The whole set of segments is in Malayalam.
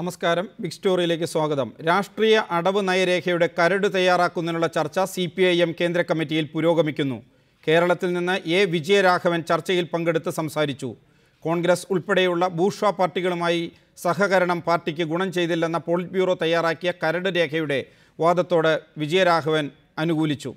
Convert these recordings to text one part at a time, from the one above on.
നമസ്കാരം ബിഗ് സ്റ്റോറിയിലേക്ക് സ്വാഗതം രാഷ്ട്രീയ അടവ് നയരേഖയുടെ കരട് തയ്യാറാക്കുന്നതിനുള്ള ചർച്ച സി പി ഐ എം കേന്ദ്ര കമ്മിറ്റിയിൽ പുരോഗമിക്കുന്നു കേരളത്തിൽ നിന്ന് എ വിജയരാഘവൻ ചർച്ചയിൽ പങ്കെടുത്ത് സംസാരിച്ചു കോൺഗ്രസ് ഉൾപ്പെടെയുള്ള ഭൂഷ പാർട്ടികളുമായി സഹകരണം പാർട്ടിക്ക് ഗുണം ചെയ്തില്ലെന്ന പോളിറ്റ് ബ്യൂറോ തയ്യാറാക്കിയ കരട് രേഖയുടെ വാദത്തോട് വിജയരാഘവൻ അനുകൂലിച്ചു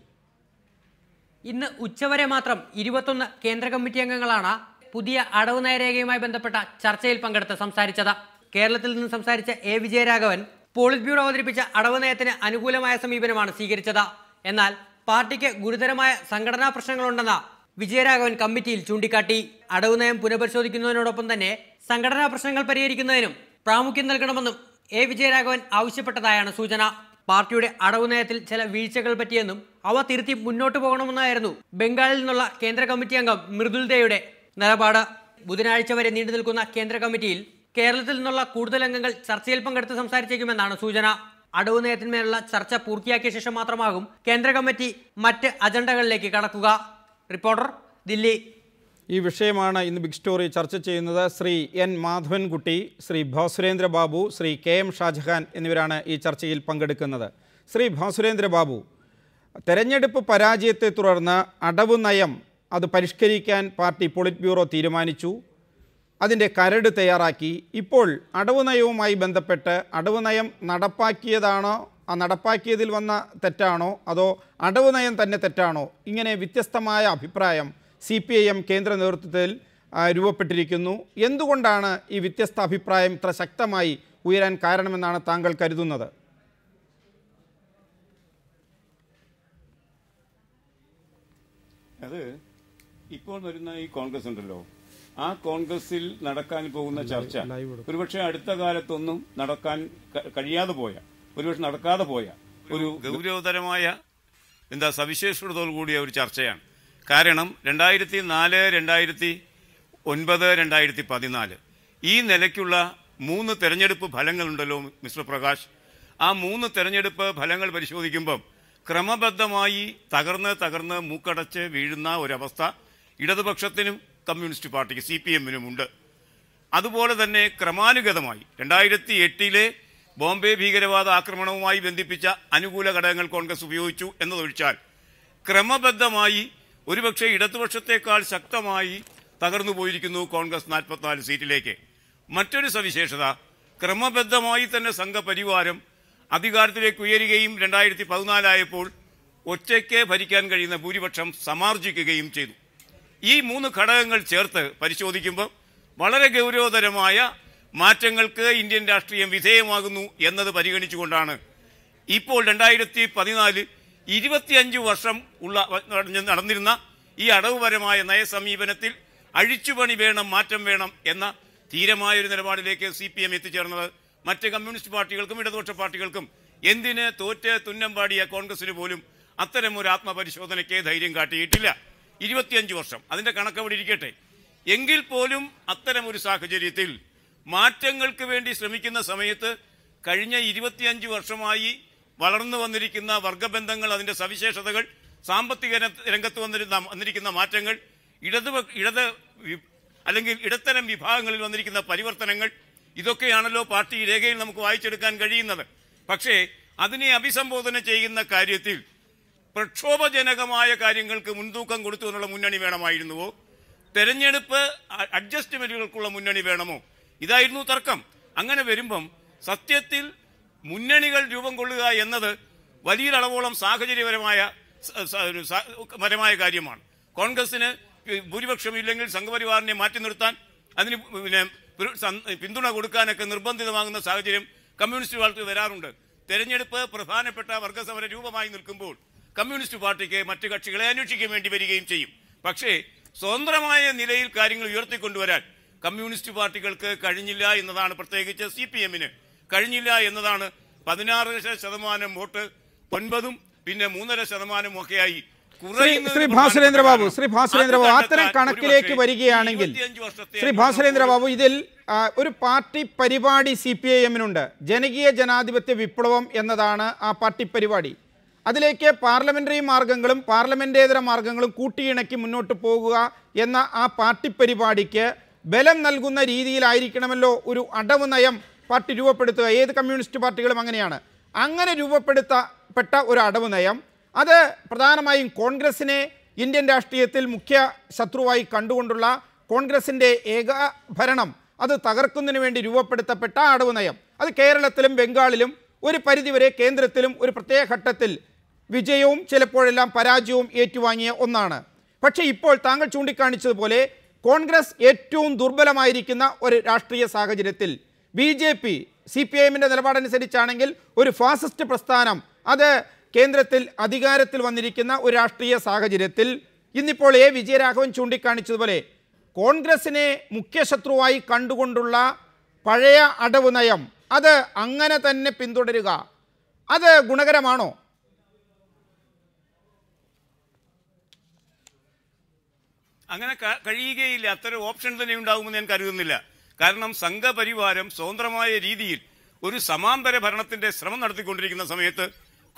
ഇന്ന് ഉച്ചവരെ മാത്രം ഇരുപത്തൊന്ന് കേന്ദ്ര കമ്മിറ്റി അംഗങ്ങളാണ് പുതിയ അടവ് നയരേഖയുമായി ബന്ധപ്പെട്ട ചർച്ചയിൽ പങ്കെടുത്ത് സംസാരിച്ചത് കേരളത്തിൽ നിന്ന് സംസാരിച്ച എ വിജയരാഘവൻ പോളിറ്റ് ബ്യൂറോ അവതരിപ്പിച്ച അടവ് നയത്തിന് അനുകൂലമായ സമീപനമാണ് സ്വീകരിച്ചത് എന്നാൽ പാർട്ടിക്ക് ഗുരുതരമായ സംഘടനാ പ്രശ്നങ്ങളുണ്ടെന്ന വിജയരാഘവൻ കമ്മിറ്റിയിൽ ചൂണ്ടിക്കാട്ടി അടവ് നയം പുനഃപരിശോധിക്കുന്നതിനോടൊപ്പം തന്നെ സംഘടനാ പ്രശ്നങ്ങൾ പരിഹരിക്കുന്നതിനും പ്രാമുഖ്യം നൽകണമെന്നും എ വിജയരാഘവൻ ആവശ്യപ്പെട്ടതായാണ് സൂചന പാർട്ടിയുടെ അടവ് നയത്തിൽ ചില വീഴ്ചകൾ പറ്റിയെന്നും അവ തിരുത്തി മുന്നോട്ടു പോകണമെന്നായിരുന്നു ബംഗാളിൽ നിന്നുള്ള കേന്ദ്ര കമ്മിറ്റി അംഗം മൃദുൽ ദേയുടെ നിലപാട് ബുധനാഴ്ച വരെ നീണ്ടു നിൽക്കുന്ന കേന്ദ്ര കമ്മിറ്റിയിൽ കേരളത്തിൽ നിന്നുള്ള കൂടുതൽ അംഗങ്ങൾ ചർച്ചയിൽ പങ്കെടുത്ത് സംസാരിച്ചേക്കുമെന്നാണ് സൂചന അടവ് നയത്തിന്മേലുള്ള ചർച്ച പൂർത്തിയാക്കിയ ശേഷം മാത്രമാകും കേന്ദ്ര കമ്മിറ്റി മറ്റ് അജണ്ടകളിലേക്ക് കടക്കുക റിപ്പോർട്ടർ ദില്ലി ഈ വിഷയമാണ് ഇന്ന് ബിഗ് സ്റ്റോറി ചർച്ച ചെയ്യുന്നത് Shri N Madhavankutty Shri Bhasurendra Babu Shri K M Shajahan എന്നിവരാണ് ഈ ചർച്ചയിൽ പങ്കെടുക്കുന്നത് ശ്രീ ഭാസുരേന്ദ്ര ബാബു തെരഞ്ഞെടുപ്പ് പരാജയത്തെ തുടർന്ന് അടവ് നയം അത് പരിഷ്കരിക്കാൻ പാർട്ടി പൊളിറ്റ് ബ്യൂറോ തീരുമാനിച്ചു അതിൻ്റെ കരട് തയ്യാറാക്കി ഇപ്പോൾ അടവ് നയവുമായി ബന്ധപ്പെട്ട് അടവ് നയം നടപ്പാക്കിയതാണോ ആ നടപ്പാക്കിയതിൽ വന്ന തെറ്റാണോ അതോ അടവ് നയം തന്നെ തെറ്റാണോ ഇങ്ങനെ വ്യത്യസ്തമായ അഭിപ്രായം സി പി ഐ എം കേന്ദ്ര നേതൃത്വത്തിൽ രൂപപ്പെട്ടിരിക്കുന്നു എന്തുകൊണ്ടാണ് ഈ വ്യത്യസ്ത അഭിപ്രായം ഇത്ര ശക്തമായി ഉയരാൻ കാരണമെന്നാണ് താങ്കൾ കരുതുന്നത് അത് ഇപ്പോൾ വരുന്ന ഈ കോൺഗ്രസ് ഉണ്ടല്ലോ ആ കോൺഗ്രസിൽ നടക്കാൻ പോകുന്ന ചർച്ച ഒരുപക്ഷെ അടുത്ത കാലത്തൊന്നും നടക്കാൻ കഴിയാതെ പോയ ഒരുപക്ഷെ നടക്കാതെ പോയ ഒരു ഗൗരവതരമായ എന്താ സവിശേഷതയോടു കൂടിയ ഒരു ചർച്ചയാണ് കാരണം രണ്ടായിരത്തി നാല് രണ്ടായിരത്തി ഒൻപത് രണ്ടായിരത്തി പതിനാല് ഈ നിലയ്ക്കുള്ള മൂന്ന് തെരഞ്ഞെടുപ്പ് ഫലങ്ങളുണ്ടല്ലോ മിസ്റ്റർ പ്രകാശ് ആ മൂന്ന് തെരഞ്ഞെടുപ്പ് ഫലങ്ങൾ പരിശോധിക്കുമ്പം ക്രമബദ്ധമായി തകർന്ന് തകർന്ന് മൂക്കടച്ച് വീഴുന്ന ഒരവസ്ഥ ഇടതുപക്ഷത്തിനും കമ്മ്യൂണിസ്റ്റ് പാർട്ടിക്ക് സി പി എമ്മിനുമുണ്ട് അതുപോലെ തന്നെ ക്രമാനുഗതമായി രണ്ടായിരത്തി എട്ടിലെ ബോംബെ ഭീകരവാദ ആക്രമണവുമായി ബന്ധിപ്പിച്ച അനുകൂല ഘടകങ്ങൾ കോൺഗ്രസ് ഉപയോഗിച്ചു എന്നതൊഴിച്ചാൽ ക്രമബദ്ധമായി ഒരുപക്ഷെ ഇടതുപക്ഷത്തേക്കാൾ ശക്തമായി തകർന്നു പോയിരിക്കുന്നു കോൺഗ്രസ് നാൽപ്പത്തിനാല് സീറ്റിലേക്ക് മറ്റൊരു സവിശേഷത ക്രമബദ്ധമായി തന്നെ സംഘപരിവാരം അധികാരത്തിലേക്ക് ഉയരുകയും രണ്ടായിരത്തി പതിനാലായപ്പോൾ ഒറ്റയ്ക്ക് ഭരിക്കാൻ കഴിയുന്ന ഭൂരിപക്ഷം സമാർജിക്കുകയും ചെയ്തു ഈ മൂന്ന് ഘടകങ്ങൾ ചേർത്ത് പരിശോധിക്കുമ്പോൾ വളരെ ഗൗരവതരമായ മാറ്റങ്ങൾക്ക് ഇന്ത്യൻ രാഷ്ട്രീയം വിധേയമാകുന്നു എന്നത് പരിഗണിച്ചുകൊണ്ടാണ് ഇപ്പോൾ രണ്ടായിരത്തി പതിനാല് ഇരുപത്തിയഞ്ച് വർഷം ഉള്ള നടന്നിരുന്ന ഈ അടവുപരമായ നയസമീപനത്തിൽ അഴിച്ചുപണി വേണം മാറ്റം വേണം എന്ന ധീരമായൊരു നിലപാടിലേക്ക് സി പി എം എത്തിച്ചേർന്നത് മറ്റ് കമ്മ്യൂണിസ്റ്റ് പാർട്ടികൾക്കും ഇടതുപക്ഷ പാർട്ടികൾക്കും എന്തിന് തോറ്റ് തുന്നം പാടിയ കോൺഗ്രസിന് പോലും അത്തരമൊരു ആത്മപരിശോധനയ്ക്ക് ധൈര്യം കാട്ടിയിട്ടില്ല ഇരുപത്തിയഞ്ച് വർഷം അതിന്റെ കണക്ക് അവിടെ ഇരിക്കട്ടെ എങ്കിൽ പോലും അത്തരമൊരു സാഹചര്യത്തിൽ മാറ്റങ്ങൾക്ക് വേണ്ടി ശ്രമിക്കുന്ന സമയത്ത് കഴിഞ്ഞ ഇരുപത്തിയഞ്ച് വർഷമായി വളർന്നു വന്നിരിക്കുന്ന വർഗബന്ധങ്ങൾ അതിന്റെ സവിശേഷതകൾ സാമ്പത്തിക രംഗത്ത് വന്നിരുന്ന വന്നിരിക്കുന്ന മാറ്റങ്ങൾ ഇടത് ഇടത് അല്ലെങ്കിൽ ഇടത്തരം വിഭാഗങ്ങളിൽ വന്നിരിക്കുന്ന പരിവർത്തനങ്ങൾ ഇതൊക്കെയാണല്ലോ പാർട്ടി രേഖയിൽ നമുക്ക് വായിച്ചെടുക്കാൻ കഴിയുന്നത് പക്ഷേ അതിനെ അഭിസംബോധന ചെയ്യുന്ന കാര്യത്തിൽ പ്രക്ഷോഭജനകമായ കാര്യങ്ങൾക്ക് മുൻതൂക്കം കൊടുത്തു എന്നുള്ള മുന്നണി വേണമായിരുന്നുവോ തെരഞ്ഞെടുപ്പ് അഡ്ജസ്റ്റ്മെന്റുകൾക്കുള്ള മുന്നണി വേണമോ ഇതായിരുന്നു തർക്കം അങ്ങനെ വരുമ്പം സത്യത്തിൽ മുന്നണികൾ രൂപം കൊള്ളുക എന്നത് വലിയൊരളവോളം സാഹചര്യപരമായ പരമായ കാര്യമാണ് കോൺഗ്രസിന് ഭൂരിപക്ഷം ഇല്ലെങ്കിൽ സംഘപരിവാറിനെ മാറ്റി നിർത്താൻ അതിന് പിന്നെ പിന്തുണ കൊടുക്കാനൊക്കെ നിർബന്ധിതമാകുന്ന സാഹചര്യം കമ്മ്യൂണിസ്റ്റ് പാർട്ടി വരാറുണ്ട് തെരഞ്ഞെടുപ്പ് പ്രധാനപ്പെട്ട വർഗസമര രൂപമായി നിൽക്കുമ്പോൾ കമ്മ്യൂണിസ്റ്റ് പാർട്ടിക്ക് മറ്റു കക്ഷികളെ അന്വേഷിക്കാൻ വേണ്ടി വരികയും ചെയ്യും പക്ഷേ സ്വതന്ത്രമായ നിലയിൽ കാര്യങ്ങൾ ഉയർത്തിക്കൊണ്ടുവരാൻ കമ്മ്യൂണിസ്റ്റ് പാർട്ടികൾക്ക് കഴിഞ്ഞില്ല എന്നതാണ് പ്രത്യേകിച്ച് സി പി എമ്മിന് കഴിഞ്ഞില്ല എന്നതാണ് പതിനാറര ശതമാനം വോട്ട് ഒൻപതും പിന്നെ മൂന്നര ശതമാനം ഒക്കെയായി ശ്രീ ഭാസുരേന്ദ്ര ബാബു ശ്രീ ഭാസുരേന്ദ്ര ബാബു അത്തരം കണക്കിലേക്ക് വരികയാണെങ്കിൽ ശ്രീ ഭാസുരേന്ദ്ര ബാബു ഇതിൽ ഒരു പാർട്ടി പരിപാടി സി പി ഐ എമ്മിനുണ്ട് ജനകീയ ജനാധിപത്യ വിപ്ലവം എന്നതാണ് ആ പാർട്ടി പരിപാടി അതിലേക്ക് പാർലമെൻ്ററി മാർഗങ്ങളും പാർലമെൻറ്റേതര മാർഗങ്ങളും കൂട്ടിയിണക്കി മുന്നോട്ട് പോകുക എന്ന ആ പാർട്ടി പരിപാടിക്ക് ബലം നൽകുന്ന രീതിയിലായിരിക്കണമല്ലോ ഒരു അടവ് നയം പാർട്ടി രൂപപ്പെടുത്തുക ഏത് കമ്മ്യൂണിസ്റ്റ് പാർട്ടികളും അങ്ങനെയാണ് അങ്ങനെ രൂപപ്പെടുത്തപ്പെട്ട ഒരു അടവ് നയം അത് പ്രധാനമായും കോൺഗ്രസ്സിനെ ഇന്ത്യൻ രാഷ്ട്രീയത്തിൽ മുഖ്യ ശത്രുവായി കണ്ടുകൊണ്ടുള്ള കോൺഗ്രസിൻ്റെ ഏകാഭരണം അത് തകർക്കുന്നതിന് വേണ്ടി രൂപപ്പെടുത്തപ്പെട്ട അടവ് നയം അത് കേരളത്തിലും ബംഗാളിലും ഒരു പരിധിവരെ കേന്ദ്രത്തിലും ഒരു പ്രത്യേക ഘട്ടത്തിൽ വിജയവും ചിലപ്പോഴെല്ലാം പരാജയവും ഏറ്റുവാങ്ങിയ ഒന്നാണ് പക്ഷേ ഇപ്പോൾ താങ്കൾ ചൂണ്ടിക്കാണിച്ചതുപോലെ കോൺഗ്രസ് ഏറ്റവും ദുർബലമായിരിക്കുന്ന ഒരു രാഷ്ട്രീയ സാഹചര്യത്തിൽ B J P C P ഐഎമ്മിൻ്റെ നിലപാടനുസരിച്ചാണെങ്കിൽ ഒരു ഫാസിസ്റ്റ് പ്രസ്ഥാനം അത് കേന്ദ്രത്തിൽ അധികാരത്തിൽ വന്നിരിക്കുന്ന ഒരു രാഷ്ട്രീയ സാഹചര്യത്തിൽ ഇന്നിപ്പോൾ എ വിജയരാഘവൻ ചൂണ്ടിക്കാണിച്ചതുപോലെ കോൺഗ്രസിനെ മുഖ്യശത്രുവായി കണ്ടുകൊണ്ടുള്ള പഴയ അടവ് നയം അത് അങ്ങനെ തന്നെ പിന്തുടരുക അത് ഗുണകരമാണോ അങ്ങനെ കഴിയുകയില്ല അത്തരം ഓപ്ഷൻ തന്നെ ഉണ്ടാകുമെന്ന് ഞാൻ കരുതുന്നില്ല കാരണം സംഘപരിവാരം സ്വതന്ത്രമായ രീതിയിൽ ഒരു സമാന്തര ഭരണത്തിന്റെ ശ്രമം നടത്തിക്കൊണ്ടിരിക്കുന്ന സമയത്ത്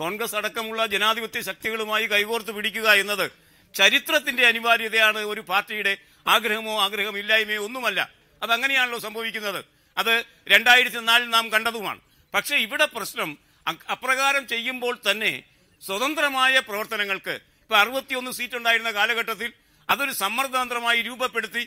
കോൺഗ്രസ് അടക്കമുള്ള ജനാധിപത്യ ശക്തികളുമായി കൈകോർത്ത് പിടിക്കുക എന്നത് ചരിത്രത്തിന്റെ അനിവാര്യതയാണ് ഒരു പാർട്ടിയുടെ ആഗ്രഹമോ ആഗ്രഹമില്ലായ്മയോ ഒന്നുമല്ല അതങ്ങനെയാണല്ലോ സംഭവിക്കുന്നത് അത് രണ്ടായിരത്തി നാലിൽ നാം കണ്ടതുമാണ് പക്ഷേ ഇവിടെ പ്രശ്നം അപ്രകാരം ചെയ്യുമ്പോൾ തന്നെ സ്വതന്ത്രമായ പ്രവർത്തനങ്ങൾക്ക് ഇപ്പൊ അറുപത്തിയൊന്ന് സീറ്റ് ഉണ്ടായിരുന്ന കാലഘട്ടത്തിൽ അതൊരു സമ്മർദ്ദതന്ത്രമായി രൂപപ്പെടുത്തി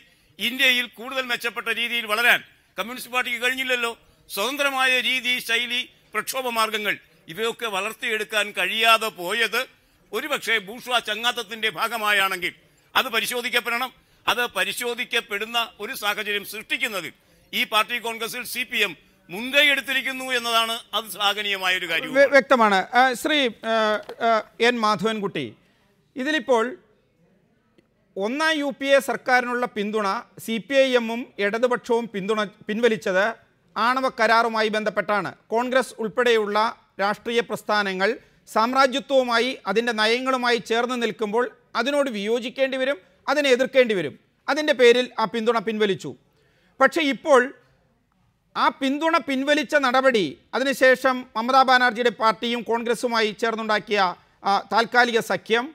ഇന്ത്യയിൽ കൂടുതൽ മെച്ചപ്പെട്ട രീതിയിൽ വളരാൻ കമ്മ്യൂണിസ്റ്റ് പാർട്ടിക്ക് കഴിഞ്ഞില്ലല്ലോ സ്വതന്ത്രമായ രീതി ശൈലി പ്രക്ഷോഭ മാർഗങ്ങൾ ഇവയൊക്കെ വളർത്തിയെടുക്കാൻ കഴിയാതെ പോയത് ഒരുപക്ഷെ ഭൂഷ ചങ്ങാത്തത്തിന്റെ ഭാഗമായാണെങ്കിൽ അത് പരിശോധിക്കപ്പെടണം അത് പരിശോധിക്കപ്പെടുന്ന ഒരു സാഹചര്യം സൃഷ്ടിക്കുന്നതിൽ ഈ പാർട്ടി കോൺഗ്രസിൽ സി പി എം മുൻകൈ എടുത്തിരിക്കുന്നു എന്നതാണ് അത് ശ്ലാഘനീയമായ ഒരു കാര്യം വ്യക്തമാണ് ശ്രീ എൻ മാധവൻകുട്ടി ഇതിലിപ്പോൾ ഒന്നാം യു പി എ സർക്കാരിനുള്ള പിന്തുണ സി പി ഐ എമ്മും ഇടതുപക്ഷവും പിന്തുണ പിൻവലിച്ചത് ആണവ കരാറുമായി ബന്ധപ്പെട്ടാണ് കോൺഗ്രസ് ഉൾപ്പെടെയുള്ള രാഷ്ട്രീയ പ്രസ്ഥാനങ്ങൾ സാമ്രാജ്യത്വവുമായി അതിൻ്റെ നയങ്ങളുമായി ചേർന്ന് നിൽക്കുമ്പോൾ അതിനോട് വിയോജിക്കേണ്ടി വരും അതിനെ എതിർക്കേണ്ടി വരും അതിൻ്റെ പേരിൽ ആ പിന്തുണ പിൻവലിച്ചു പക്ഷേ ഇപ്പോൾ ആ പിന്തുണ പിൻവലിച്ച നടപടി അതിനുശേഷം മമതാ ബാനർജിയുടെ പാർട്ടിയും കോൺഗ്രസുമായി ചേർന്നുണ്ടാക്കിയ താൽക്കാലിക സഖ്യം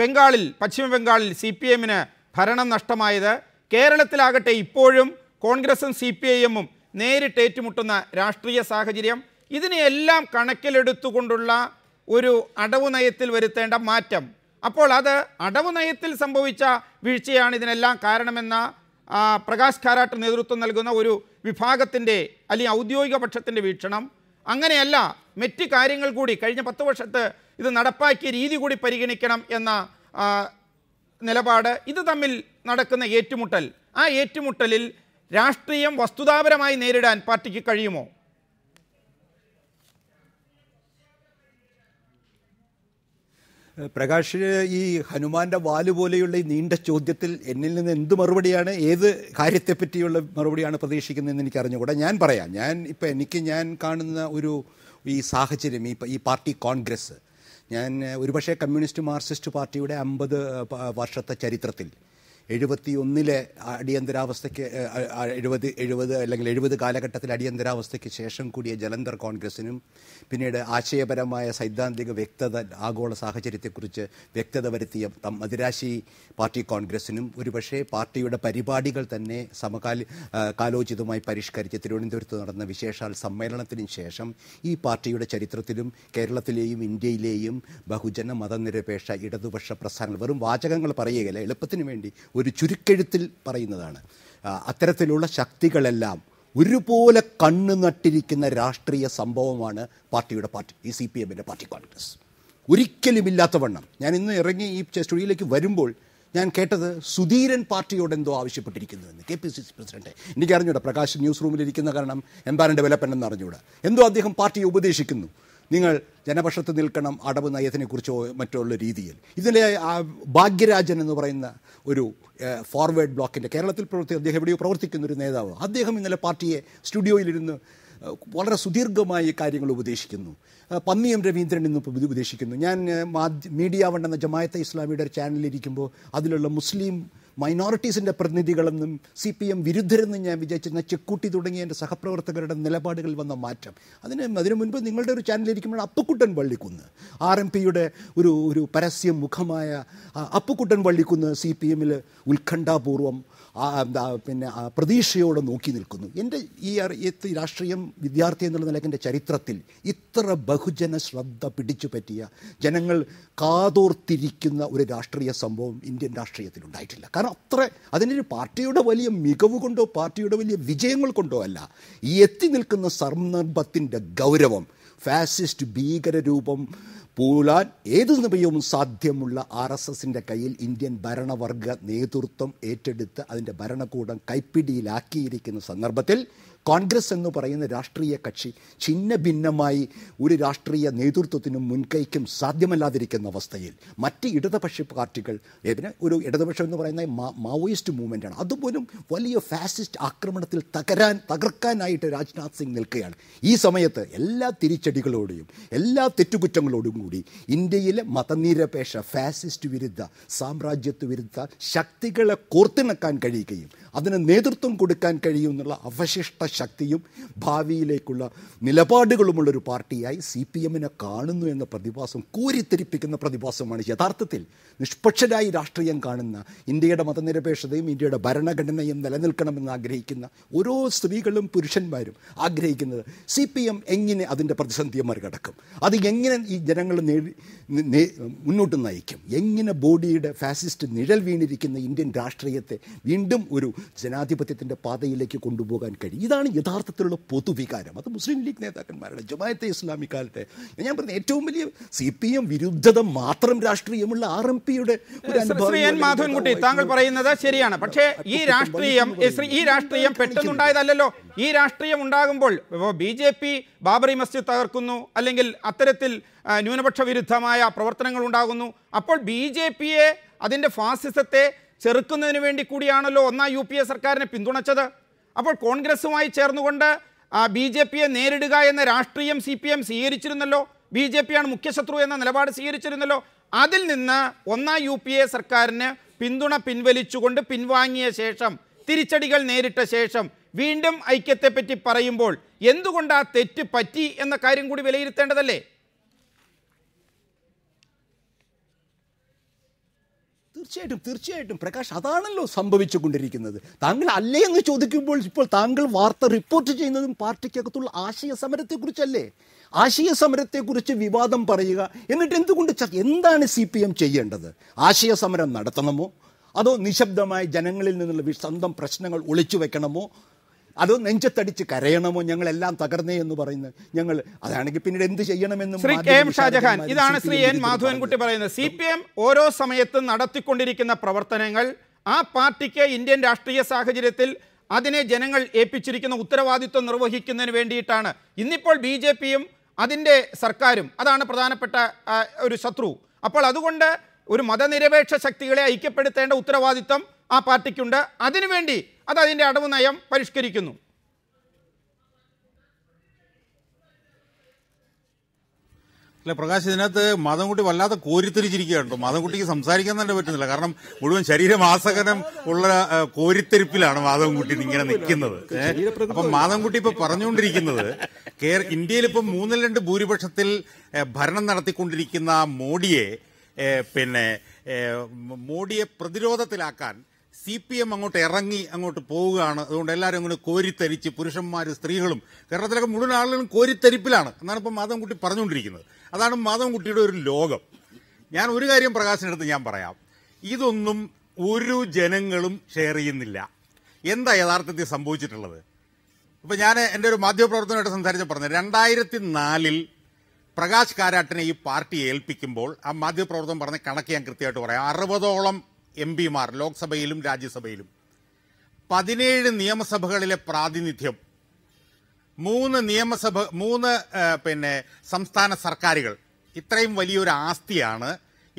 ബംഗാളിൽ പശ്ചിമ ബംഗാളിൽ സി പി എമ്മിന് ഭരണം നഷ്ടമായത് കേരളത്തിലാകട്ടെ ഇപ്പോഴും കോൺഗ്രസും സി പി ഐ എമ്മും നേരിട്ട് ഏറ്റുമുട്ടുന്ന രാഷ്ട്രീയ സാഹചര്യം ഇതിനെയെല്ലാം കണക്കിലെടുത്തുകൊണ്ടുള്ള ഒരു അടവു നയത്തിൽ വരുത്തേണ്ട മാറ്റം അപ്പോൾ അത് അടവു നയത്തിൽ സംഭവിച്ച വീഴ്ചയാണ് ഇതിനെല്ലാം കാരണമെന്ന പ്രകാശ് കാരാട്ട് നേതൃത്വം നൽകുന്ന ഒരു വിഭാഗത്തിൻ്റെ അല്ലെങ്കിൽ ഔദ്യോഗിക പക്ഷത്തിൻ്റെ വീക്ഷണം അങ്ങനെയല്ല മറ്റ് കാര്യങ്ങൾ കൂടി കഴിഞ്ഞ പത്ത് വർഷത്ത് ഇത് നടപ്പാക്കിയ രീതി കൂടി പരിഗണിക്കണം എന്ന നിലപാട് ഇത് തമ്മിൽ നടക്കുന്ന ഏറ്റുമുട്ടൽ ആ ഏറ്റുമുട്ടലിൽ രാഷ്ട്രീയം വസ്തുതാപരമായി നേരിടാൻ പാർട്ടിക്ക് കഴിയുമോ പ്രകാശ് ഈ ഹനുമാന്റെ വാല് പോലെയുള്ള ഈ നീണ്ട ചോദ്യത്തിൽ എന്നിൽ നിന്ന് എന്ത് മറുപടിയാണ് ഏത് കാര്യത്തെപ്പറ്റിയുള്ള മറുപടിയാണ് പ്രതീക്ഷിക്കുന്നതെന്ന് എനിക്ക് അറിഞ്ഞുകൂടാ ഞാൻ പറയാം ഞാൻ ഇപ്പം എനിക്ക് ഞാൻ കാണുന്ന ഒരു ഈ സാഹചര്യം ഈ ഈ പാർട്ടി കോൺഗ്രസ് ഞാൻ ഒരുപക്ഷെ കമ്മ്യൂണിസ്റ്റ് മാർക്സിസ്റ്റ് പാർട്ടിയുടെ അമ്പത് വർഷത്തെ ചരിത്രത്തിൽ എഴുപത്തി ഒന്നിലെ അടിയന്തരാവസ്ഥയ്ക്ക് എഴുപത് എഴുപത് അല്ലെങ്കിൽ എഴുപത് കാലഘട്ടത്തിൽ അടിയന്തരാവസ്ഥയ്ക്ക് ശേഷം കൂടിയ ജലന്ധർ കോൺഗ്രസിനും പിന്നീട് ആശയപരമായ സൈദ്ധാന്തിക വ്യക്തത ആഗോള സാഹചര്യത്തെക്കുറിച്ച് വ്യക്തത വരുത്തിയ മദിരാശി പാർട്ടി കോൺഗ്രസിനും ഒരുപക്ഷെ പാർട്ടിയുടെ പരിപാടികൾ തന്നെ സമകാലി കാലോചിതമായി പരിഷ്കരിച്ച് തിരുവനന്തപുരത്ത് നടന്ന വിശേഷാൽ സമ്മേളനത്തിന് ശേഷം ഈ പാർട്ടിയുടെ ചരിത്രത്തിലും കേരളത്തിലെയും ഇന്ത്യയിലെയും ബഹുജന മതനിരപേക്ഷ ഇടതുപക്ഷ പ്രസ്ഥാനങ്ങൾ വെറും വാചകങ്ങൾ പറയുകയല്ല എളുപ്പത്തിന് വേണ്ടി ഒരു ചുരുക്കെഴുത്തിൽ പറയുന്നതാണ് അത്തരത്തിലുള്ള ശക്തികളെല്ലാം ഒരുപോലെ കണ്ണു നട്ടിരിക്കുന്ന രാഷ്ട്രീയ സംഭവമാണ് പാർട്ടിയുടെ പാർട്ടി ഈ സി പി എമ്മിൻ്റെ പാർട്ടി കോൺഗ്രസ് ഒരിക്കലും വണ്ണം ഞാൻ ഇന്ന് ഇറങ്ങി ഈ സ്റ്റുഡിയോയിലേക്ക് വരുമ്പോൾ ഞാൻ കേട്ടത് സുധീരൻ പാർട്ടിയോട് എന്തോ ആവശ്യപ്പെട്ടിരിക്കുന്നുവെന്ന് K P C C president എനിക്ക് അറിഞ്ഞൂടാ പ്രകാശ് ന്യൂസ് റൂമിലിരിക്കുന്ന കാരണം എംപാരൻ ഡെവലപ്മെൻ്റ് എന്ന് അറിഞ്ഞൂടാ എന്തോ അദ്ദേഹം പാർട്ടിയെ ഉപദേശിക്കുന്നു നിങ്ങൾ ജനപക്ഷത്ത് നിൽക്കണം അടവ് നയത്തിനെക്കുറിച്ചോ മറ്റുള്ള രീതിയിൽ ഇതിലെ ആ ഭാഗ്യരാജൻ എന്ന് പറയുന്ന ഒരു ഫോർവേഡ് ബ്ലോക്കിൻ്റെ കേരളത്തിൽ പ്രവർത്തി അദ്ദേഹം എവിടെയോ പ്രവർത്തിക്കുന്ന ഒരു നേതാവ് അദ്ദേഹം ഇന്നലെ പാർട്ടിയെ സ്റ്റുഡിയോയിലിരുന്ന് വളരെ സുദീർഘമായി കാര്യങ്ങൾ ഉപദേശിക്കുന്നു പന്നിയം രവീന്ദ്രൻ ഇന്ന് ഉപദേശിക്കുന്നു ഞാൻ മീഡിയ വണ്ടെന്ന ജമായത്തെ ഇസ്ലാമിയുടെ ഒരു ചാനലിൽ ഇരിക്കുമ്പോൾ അതിലുള്ള മുസ്ലിം മൈനോറിറ്റീസിൻ്റെ പ്രതിനിധികളെന്നും സി പി എം വിരുദ്ധരെന്നും ഞാൻ വിചാരിച്ചിരുന്ന ചെക്കൂട്ടി തുടങ്ങിയ എൻ്റെ സഹപ്രവർത്തകരുടെ നിലപാടുകളിൽ വന്ന മാറ്റം അതിന് അതിനു മുൻപ് നിങ്ങളുടെ ഒരു ചാനലിരിക്കുമ്പോൾ അപ്പുക്കുട്ടൻ വള്ളിക്കുന്ന് ആർ എം പിയുടെ ഒരു ഒരു പരസ്യ മുഖമായ അപ്പുക്കുട്ടൻ വള്ളിക്കുന്ന് സി പി എമ്മിൽ ഉത്കണ്ഠാപൂർവം പിന്നെ പ്രതീക്ഷയോടെ നോക്കി നിൽക്കുന്നു എൻ്റെ ഈ രാഷ്ട്രീയം വിദ്യാർത്ഥി എന്നുള്ള നിലയ്ക്ക് എൻ്റെ ചരിത്രത്തിൽ ഇത്ര ബഹുജന ശ്രദ്ധ പിടിച്ചു പറ്റിയ ജനങ്ങൾ കാതോർത്തിരിക്കുന്ന ഒരു രാഷ്ട്രീയ സംഭവം ഇന്ത്യൻ രാഷ്ട്രീയത്തിൽ ഉണ്ടായിട്ടില്ല കാരണം അത്ര അതിനൊരു പാർട്ടിയുടെ വലിയ മികവ് കൊണ്ടോ പാർട്ടിയുടെ വലിയ വിജയങ്ങൾ കൊണ്ടോ അല്ല ഈ എത്തി നിൽക്കുന്ന സന്ദർഭത്തിൻ്റെ ഗൗരവം ഫാസിസ്റ്റ് ഭീകരരൂപം പൂലാൻ ഏത് സമയവും സാധ്യമുള്ള ആർ എസ് എസിൻ്റെ കയ്യിൽ ഇന്ത്യൻ ഭരണവർഗ നേതൃത്വം ഏറ്റെടുത്ത് അതിൻ്റെ ഭരണകൂടം കൈപ്പിടിയിലാക്കിയിരിക്കുന്ന സന്ദർഭത്തിൽ കോൺഗ്രസ് എന്ന് പറയുന്ന രാഷ്ട്രീയ കക്ഷി ഛിന്ന ഭിന്നമായി ഒരു രാഷ്ട്രീയ നേതൃത്വത്തിനും മുൻകൈക്കും സാധ്യമല്ലാതിരിക്കുന്ന അവസ്ഥയിൽ മറ്റ് ഇടതുപക്ഷ പാർട്ടികൾ പിന്നെ ഒരു ഇടതുപക്ഷം എന്ന് പറയുന്ന മാവോയിസ്റ്റ് മൂവ്മെൻ്റാണ് അതുപോലും വലിയ ഫാസിസ്റ്റ് ആക്രമണത്തിൽ തകരാൻ തകർക്കാനായിട്ട് രാജ്നാഥ് സിംഗ് നിൽക്കുകയാണ് ഈ സമയത്ത് എല്ലാ തിരിച്ചടികളോടെയും എല്ലാ തെറ്റുകുറ്റങ്ങളോടും കൂടി ഇന്ത്യയിലെ മതനിരപേക്ഷ ഫാസിസ്റ്റ് വിരുദ്ധ സാമ്രാജ്യത്വ വിരുദ്ധ ശക്തികളെ കോർത്തിണക്കാൻ കഴിയുകയും അതിന് നേതൃത്വം കൊടുക്കാൻ കഴിയുമെന്നുള്ള അവശിഷ്ട ശക്തിയും ഭാവിയിലേക്കുള്ള നിലപാടുകളുമുള്ളൊരു പാർട്ടിയായി സി പി എമ്മിനെ കാണുന്നു എന്ന പ്രതിഭാസം കോരിത്തെരിപ്പിക്കുന്ന പ്രതിഭാസമാണ് യഥാർത്ഥത്തിൽ നിഷ്പക്ഷരായി രാഷ്ട്രീയം കാണുന്ന ഇന്ത്യയുടെ മതനിരപേക്ഷതയും ഇന്ത്യയുടെ ഭരണഘടനയും നിലനിൽക്കണമെന്ന് ആഗ്രഹിക്കുന്ന ഓരോ സ്ത്രീകളും പുരുഷന്മാരും ആഗ്രഹിക്കുന്നത് സി പി എം എങ്ങനെ അതിൻ്റെ പ്രതിസന്ധിയെ മറികടക്കും അത് എങ്ങനെ ഈ ജനങ്ങൾ നേടി മുന്നോട്ട് നയിക്കും എങ്ങനെ ബോഡിയുടെ ഫാസിസ്റ്റ് നിഴൽ വീണിരിക്കുന്ന ഇന്ത്യൻ രാഷ്ട്രീയത്തെ വീണ്ടും ഒരു ജനാധിപത്യത്തിൻ്റെ പാതയിലേക്ക് കൊണ്ടുപോകാൻ കഴിയും ഇതാണ് യഥാർത്ഥത്തിലുള്ള പൊതുവികാരം അത് മുസ്ലിം ലീഗ് നേതാക്കന്മാരുടെ ജമായത്തെ ഇസ്ലാമിക് കാലത്തെ ഞാൻ പറഞ്ഞ ഏറ്റവും വലിയ സി പി എം വിരുദ്ധത മാത്രം രാഷ്ട്രീയമുള്ള ആർ എം പിയുടെ മാധവൻകുട്ടി താങ്കൾ പറയുന്നത് ശരിയാണ് പക്ഷേ ഈ രാഷ്ട്രീയം ഈ രാഷ്ട്രീയം പെട്ടെന്നുണ്ടായതല്ലോ ഈ രാഷ്ട്രീയം ഉണ്ടാകുമ്പോൾ B J P Babri Masjid തകർക്കുന്നു അല്ലെങ്കിൽ അത്തരത്തിൽ ന്യൂനപക്ഷ വിരുദ്ധമായ പ്രവർത്തനങ്ങൾ ഉണ്ടാകുന്നു അപ്പോൾ ബി ജെ പിയെ അതിൻ്റെ ഫാസിസത്തെ ചെറുക്കുന്നതിന് വേണ്ടി കൂടിയാണല്ലോ ഒന്നാം യു പി എ സർക്കാരിനെ പിന്തുണച്ചത് അപ്പോൾ കോൺഗ്രസുമായി ചേർന്നുകൊണ്ട് ബി ജെ പിയെ നേരിടുക എന്ന രാഷ്ട്രീയം സി പി എം സ്വീകരിച്ചിരുന്നല്ലോ ബി ജെ പിയാണ് മുഖ്യശത്രു എന്ന നിലപാട് സ്വീകരിച്ചിരുന്നല്ലോ അതിൽ നിന്ന് ഒന്നാം യു പി എ സർക്കാരിന് പിന്തുണ പിൻവലിച്ചുകൊണ്ട് പിൻവാങ്ങിയ ശേഷം തിരിച്ചടികൾ നേരിട്ട ശേഷം വീണ്ടും ഐക്യത്തെപ്പറ്റി പറയുമ്പോൾ എന്തുകൊണ്ട് ആ തെറ്റ് പറ്റി എന്ന കാര്യം കൂടി വിലയിരുത്തേണ്ടതല്ലേ തീർച്ചയായിട്ടും തീർച്ചയായിട്ടും പ്രകാശ് അതാണല്ലോ സംഭവിച്ചു കൊണ്ടിരിക്കുന്നത് താങ്കൾ അല്ലേ എന്ന് ചോദിക്കുമ്പോൾ ഇപ്പോൾ താങ്കൾ വാർത്ത റിപ്പോർട്ട് ചെയ്യുന്നതും പാർട്ടിക്കകത്തുള്ള ആശയ സമരത്തെക്കുറിച്ചല്ലേ ആശയ സമരത്തെക്കുറിച്ച് വിവാദം പറയുക എന്നിട്ട് എന്തുകൊണ്ട് എന്താണ് സി പി എം ചെയ്യേണ്ടത് ആശയ സമരം നടത്തണമോ അതോ നിശബ്ദമായി ജനങ്ങളിൽ നിന്നുള്ള സ്വന്തം പ്രശ്നങ്ങൾ ഒളിച്ചു വെക്കണമോ അത് നെഞ്ചത്തടിച്ച് കരയണമോ ഞങ്ങളെല്ലാം തകർന്നേ എന്ന് പറയുന്നത് ഞങ്ങൾ അതാണെങ്കിൽ പിന്നീട് എന്ത് ചെയ്യണമെന്നും ശ്രീ കെ എം ഷാജഹാൻ ഇതാണ് ശ്രീ എൻ മാധവൻകുട്ടി പറയുന്നത് സി പി എം ഓരോ സമയത്തും നടത്തിക്കൊണ്ടിരിക്കുന്ന പ്രവർത്തനങ്ങൾ ആ പാർട്ടിക്ക് ഇന്ത്യൻ രാഷ്ട്രീയ സാഹചര്യത്തിൽ അതിനെ ജനങ്ങൾ ഏൽപ്പിച്ചിരിക്കുന്ന ഉത്തരവാദിത്വം നിർവഹിക്കുന്നതിന് വേണ്ടിയിട്ടാണ് ഇന്നിപ്പോൾ ബി ജെ പിയും അതിൻ്റെ സർക്കാരും അതാണ് പ്രധാനപ്പെട്ട ഒരു ശത്രു അപ്പോൾ അതുകൊണ്ട് ഒരു മതനിരപേക്ഷ ശക്തികളെ ഐക്യപ്പെടുത്തേണ്ട ഉത്തരവാദിത്വം ആ പാർട്ടിക്കുണ്ട് അതിനുവേണ്ടി അത് അതിൻ്റെ അടവ് നയം പരിഷ്കരിക്കുന്നു അല്ല പ്രകാശ് ഇതിനകത്ത് മതംകുട്ടി വല്ലാതെ കോരിത്തിരിച്ചിരിക്കുകയാണ് കേട്ടോ സംസാരിക്കാൻ തന്നെ പറ്റുന്നില്ല കാരണം മുഴുവൻ ശരീരമാസകനം ഉള്ള കോരിത്തെരിപ്പിലാണ് മാധവൻകുട്ടി ഇങ്ങനെ നിൽക്കുന്നത് അപ്പം മാധവൻകുട്ടി ഇപ്പൊ പറഞ്ഞുകൊണ്ടിരിക്കുന്നത് ഇന്ത്യയിൽ ഇപ്പം മൂന്നിൽ രണ്ട് ഭൂരിപക്ഷത്തിൽ ഭരണം നടത്തിക്കൊണ്ടിരിക്കുന്ന മോഡിയെ പിന്നെ മോഡിയെ പ്രതിരോധത്തിലാക്കാൻ സി പി എം അങ്ങോട്ട് ഇറങ്ങി അങ്ങോട്ട് പോവുകയാണ് അതുകൊണ്ട് എല്ലാവരും അങ്ങോട്ട് കോരിത്തരിച്ച് പുരുഷന്മാരും സ്ത്രീകളും കേരളത്തിലൊക്കെ മുഴുവൻ ആളുകളും കോരിത്തരിപ്പിലാണ് എന്നാണ് ഇപ്പം മാധവൻകുട്ടി പറഞ്ഞുകൊണ്ടിരിക്കുന്നത് അതാണ് മാധവൻകുട്ടിയുടെ ഒരു ലോകം ഞാൻ ഒരു കാര്യം പ്രകാശനെടുത്ത് ഞാൻ പറയാം ഇതൊന്നും ഒരു ജനങ്ങളും ഷെയർ ചെയ്യുന്നില്ല എന്താ യഥാർത്ഥത്തിൽ സംഭവിച്ചിട്ടുള്ളത് ഇപ്പം ഞാൻ എൻ്റെ ഒരു മാധ്യമപ്രവർത്തനമായിട്ട് സംസാരിച്ച് പറഞ്ഞു രണ്ടായിരത്തി നാലിൽ പ്രകാശ് കാരാട്ടിനെ ഈ പാർട്ടി ഏൽപ്പിക്കുമ്പോൾ ആ മാധ്യമപ്രവർത്തനം പറഞ്ഞ കണക്ക് ഞാൻ കൃത്യമായിട്ട് പറയാം അറുപതോളം എം പിമാർ ലോക്സഭയിലും രാജ്യസഭയിലും പതിനേഴ് നിയമസഭകളിലെ പ്രാതിനിധ്യം മൂന്ന് നിയമസഭ മൂന്ന് പിന്നെ സംസ്ഥാന സർക്കാരുകൾ ഇത്രയും വലിയൊരു ആസ്തിയാണ്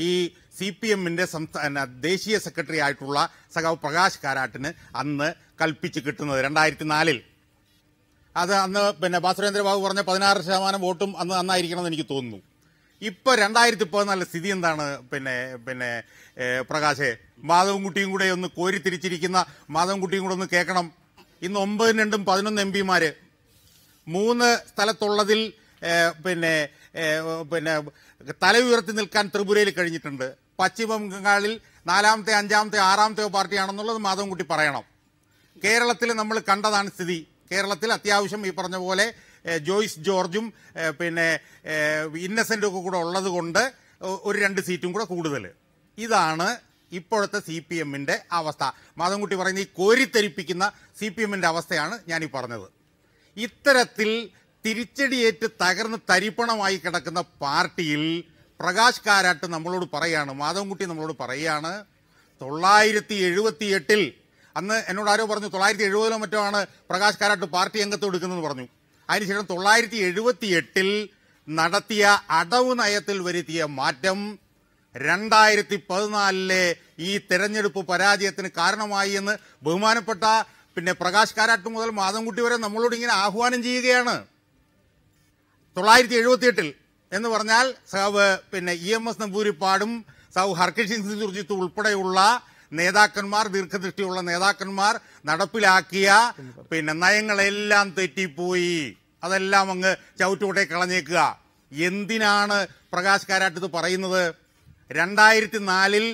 ഈ സി പി എമ്മിന്റെ സംസ്ഥാന ദേശീയ സെക്രട്ടറി ആയിട്ടുള്ള സഖാവ് പ്രകാശ് കാരാട്ടിന് അന്ന് കൽപ്പിച്ച് കിട്ടുന്നത് രണ്ടായിരത്തി നാലിൽ അത് അന്ന് പിന്നെ വാസുരേന്ദ്രബാബു പറഞ്ഞ പതിനാറ് ശതമാനം വോട്ടും അന്ന് അന്നായിരിക്കണം എന്ന് എനിക്ക് തോന്നുന്നു ഇപ്പൊ രണ്ടായിരത്തി പതിനാലിലെ സ്ഥിതി എന്താണ് പിന്നെ പിന്നെ പ്രകാശേ കുട്ടിയും കൂടെ ഒന്ന് കോരി തിരിച്ചിരിക്കുന്ന കുട്ടിയും കൂടെ ഒന്ന് കേൾക്കണം ഇന്ന് ഒമ്പതിനും രണ്ടും പതിനൊന്ന് എം പിമാര് മൂന്ന് സ്ഥലത്തുള്ളതിൽ പിന്നെ പിന്നെ തല ഉയർത്തി നിൽക്കാൻ ത്രിപുരയിൽ കഴിഞ്ഞിട്ടുണ്ട് പശ്ചിമ ബംഗാളിൽ നാലാമത്തെ അഞ്ചാമത്തെ ആറാമത്തെ പാർട്ടിയാണെന്നുള്ളത് മാധവൻകുട്ടി പറയണം കേരളത്തിൽ നമ്മൾ കണ്ടതാണ് സ്ഥിതി കേരളത്തിൽ അത്യാവശ്യം ഈ പറഞ്ഞ പോലെ ജോയ്സ് ജോർജും പിന്നെ ഇന്നസെന്റും ഒക്കെ കൂടെ ഉള്ളത് കൊണ്ട് ഒരു രണ്ട് സീറ്റും കൂടെ കൂടുതൽ ഇതാണ് ഇപ്പോഴത്തെ സി പി എമ്മിന്റെ അവസ്ഥ മാധവൻകുട്ടി പറയുന്ന ഈ കോരിത്തെരിപ്പിക്കുന്ന സി പി എമ്മിന്റെ അവസ്ഥയാണ് ഞാനീ പറഞ്ഞത് ഇത്തരത്തിൽ തിരിച്ചടിയേറ്റ് തകർന്ന് തരിപ്പണമായി കിടക്കുന്ന പാർട്ടിയിൽ പ്രകാശ് കാരാട്ട് നമ്മളോട് പറയാണ് മാധവൻകുട്ടി നമ്മളോട് പറയാണ് തൊള്ളായിരത്തി എഴുപത്തി എട്ടിൽ അന്ന് എന്നോട് ആരോ പറഞ്ഞു തൊള്ളായിരത്തി എഴുപതിലോ മറ്റോ ആണ് പ്രകാശ് കാരാട്ട് പാർട്ടി അംഗത്വം എടുക്കുന്നതെന്ന് പറഞ്ഞു അതിനുശേഷം തൊള്ളായിരത്തി എഴുപത്തി എട്ടിൽ നടത്തിയ അടവ് നയത്തിൽ വരുത്തിയ മാറ്റം രണ്ടായിരത്തി പതിനാലിലെ ഈ തെരഞ്ഞെടുപ്പ് പരാജയത്തിന് കാരണമായി എന്ന് ബഹുമാനപ്പെട്ട പിന്നെ പ്രകാശ് കാരാട്ട് മുതൽ മാതംകുട്ടി വരെ നമ്മളോട് ഇങ്ങനെ ആഹ്വാനം ചെയ്യുകയാണ് തൊള്ളായിരത്തി എഴുപത്തിയെട്ടിൽ എന്ന് പറഞ്ഞാൽ സാവ് പിന്നെ ഇ എം എസ് നമ്പൂരിപ്പാടും സാവ് ഹർകിഷൻ സിംഗ് ഉൾപ്പെടെയുള്ള നേതാക്കന്മാർ ദീർഘദൃഷ്ടിയുള്ള നേതാക്കന്മാർ നടപ്പിലാക്കിയ പിന്നെ നയങ്ങളെല്ലാം തെറ്റിപ്പോയി അതെല്ലാം അങ്ങ് ചവിട്ടുകൂട്ടെ കളഞ്ഞേക്കുക എന്തിനാണ് പ്രകാശ് കാരാട്ടിത് പറയുന്നത് രണ്ടായിരത്തി നാലിൽ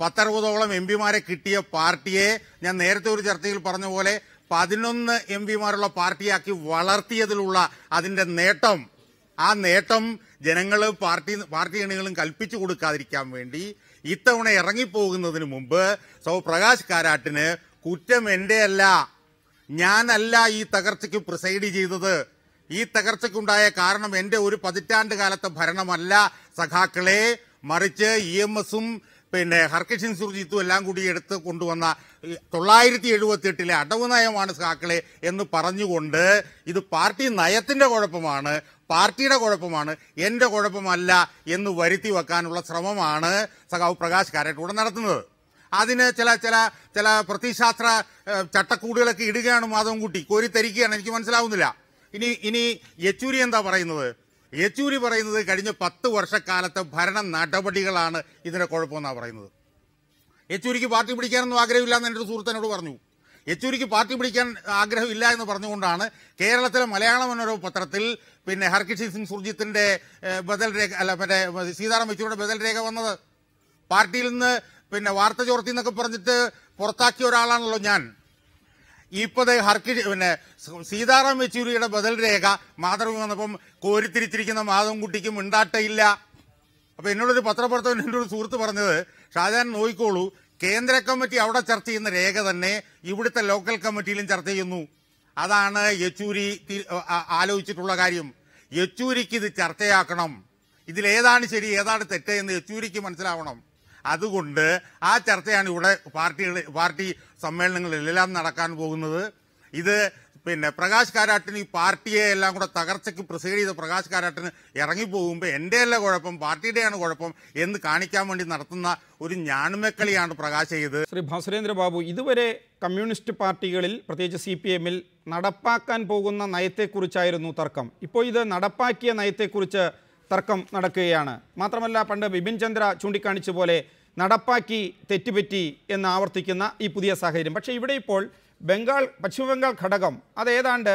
പത്തറുപതോളം എം പിമാരെ കിട്ടിയ പാർട്ടിയെ ഞാൻ നേരത്തെ ഒരു ചർച്ചയിൽ പറഞ്ഞ പോലെ പതിനൊന്ന് എം പിമാരുള്ള പാർട്ടിയാക്കി വളർത്തിയതിലുള്ള അതിന്റെ നേട്ടം ആ നേട്ടം ജനങ്ങൾ പാർട്ടി പാർട്ടി അണികളും കൽപ്പിച്ചു കൊടുക്കാതിരിക്കാൻ വേണ്ടി ഇത്തവണ ഇറങ്ങിപ്പോകുന്നതിന് മുമ്പ് സൗ പ്രകാശ് കാരാട്ടിന് കുറ്റം എന്റെയല്ല ഞാനല്ല ഈ തകർച്ചയ്ക്ക് പ്രിസൈഡ് ചെയ്തത് ഈ തകർച്ചയ്ക്കുണ്ടായ കാരണം എന്റെ ഒരു പതിറ്റാണ്ട് കാലത്തെ ഭരണമല്ല സഖാക്കളെ മറിച്ച് ഇ എം എസും പിന്നെ ഹർകിഷൻ സുർജിത്തും എല്ലാം കൂടി എടുത്ത് കൊണ്ടുവന്ന തൊള്ളായിരത്തി എഴുപത്തി എട്ടിലെ അടവ് നയമാണ് സാക്കളെ എന്ന് പറഞ്ഞുകൊണ്ട് ഇത് പാർട്ടി നയത്തിന്റെ കുഴപ്പമാണ് പാർട്ടിയുടെ കുഴപ്പമാണ് എന്റെ കുഴപ്പമല്ല എന്ന് വരുത്തി വെക്കാനുള്ള ശ്രമമാണ് സഖാവ് പ്രകാശ് കാരറ്റൂടെ നടത്തുന്നത് അതിന് ചില ചില ചില പ്രതിശാസ്ത്ര ചട്ടക്കൂടുകളൊക്കെ ഇടുകയാണ് മാധവൻകുട്ടി കോരി തരിക്കുകയാണ് എനിക്ക് മനസ്സിലാവുന്നില്ല ഇനി ഇനി യെച്ചൂരി എന്താ പറയുന്നത് യെച്ചൂരി പറയുന്നത് കഴിഞ്ഞ പത്ത് വർഷക്കാലത്തെ ഭരണ നടപടികളാണ് ഇതിൻ്റെ കുഴപ്പമെന്നാണ് പറയുന്നത് യെച്ചൂരിക്ക് പാർട്ടി പിടിക്കാനൊന്നും ആഗ്രഹമില്ല എന്ന് എൻ്റെ സുഹൃത്തിനോട് പറഞ്ഞു യെച്ചൂരിക്ക് പാർട്ടി പിടിക്കാൻ ആഗ്രഹമില്ല എന്ന് പറഞ്ഞുകൊണ്ടാണ് കേരളത്തിലെ മലയാള മനോരമ പത്രത്തിൽ പിന്നെ ഹർകിഷി സിംഗ് സുർജിത്തിന്റെ ബദൽ രേഖ അല്ല മറ്റേ സീതാറാം യെച്ചൂരിയുടെ ബദൽ രേഖ വന്നത് പാർട്ടിയിൽ നിന്ന് പിന്നെ വാർത്ത ചോർത്തി എന്നൊക്കെ പറഞ്ഞിട്ട് പുറത്താക്കിയ ഒരാളാണല്ലോ ഞാൻ ഇപ്പോൾ ഹർക്കി പിന്നെ സീതാറാം യെച്ചൂരിയുടെ ബദൽ രേഖ മാതൃക വന്നപ്പം കോരിത്തിരിച്ചിരിക്കുന്ന മാധവൻകുട്ടിക്ക് ഉണ്ടാട്ടയില്ല അപ്പൊ എന്നോടൊരു പത്രപ്രവർത്തകൻ എൻ്റെ ഒരു സുഹൃത്ത് പറഞ്ഞത് ഷാജാൻ നോയിക്കോളൂ കേന്ദ്ര കമ്മിറ്റി അവിടെ ചർച്ച ചെയ്യുന്ന രേഖ തന്നെ ഇവിടുത്തെ ലോക്കൽ കമ്മിറ്റിയിലും ചർച്ച ചെയ്യുന്നു അതാണ് യെച്ചൂരി ആലോചിച്ചിട്ടുള്ള കാര്യം യെച്ചൂരിക്ക് ഇത് ചർച്ചയാക്കണം ഇതിലേതാണ് ശരി ഏതാണ് തെറ്റ് എന്ന് യെച്ചൂരിക്ക് മനസ്സിലാവണം അതുകൊണ്ട് ആ ചർച്ചയാണ് ഇവിടെ പാർട്ടികൾ പാർട്ടി സമ്മേളനങ്ങളിലെല്ലാം നടക്കാൻ പോകുന്നത് ഇത് പിന്നെ പ്രകാശ് കാരാട്ടിന് ഈ പാർട്ടിയെ എല്ലാം കൂടെ തകർച്ചയ്ക്ക് പ്രിസൈഡ് ചെയ്ത പ്രകാശ് കാരാട്ടിന് ഇറങ്ങിപ്പോകുമ്പോൾ എൻ്റെ അല്ല കുഴപ്പം പാർട്ടിയുടെയാണ് കുഴപ്പം എന്ന് കാണിക്കാൻ വേണ്ടി നടത്തുന്ന ഒരു ഞാണുമക്കളിയാണ് പ്രകാശ് ചെയ്ത് ശ്രീ ഭാസുരേന്ദ്ര ബാബു ഇതുവരെ കമ്മ്യൂണിസ്റ്റ് പാർട്ടികളിൽ പ്രത്യേകിച്ച് സി പി എമ്മിൽ നടപ്പാക്കാൻ പോകുന്ന നയത്തെക്കുറിച്ചായിരുന്നു തർക്കം ഇപ്പോൾ ഇത് നടപ്പാക്കിയ നയത്തെക്കുറിച്ച് തർക്കം നടക്കുകയാണ് മാത്രമല്ല പണ്ട് ബിപിൻ ചന്ദ്ര ചൂണ്ടിക്കാണിച്ച പോലെ നടപ്പാക്കി തെറ്റുപറ്റി എന്ന് ആവർത്തിക്കുന്ന ഈ പുതിയ സാഹചര്യം പക്ഷേ ഇവിടെ ഇപ്പോൾ ബംഗാൾ പശ്ചിമബംഗാൾ ഘടകം അതേതാണ്ട്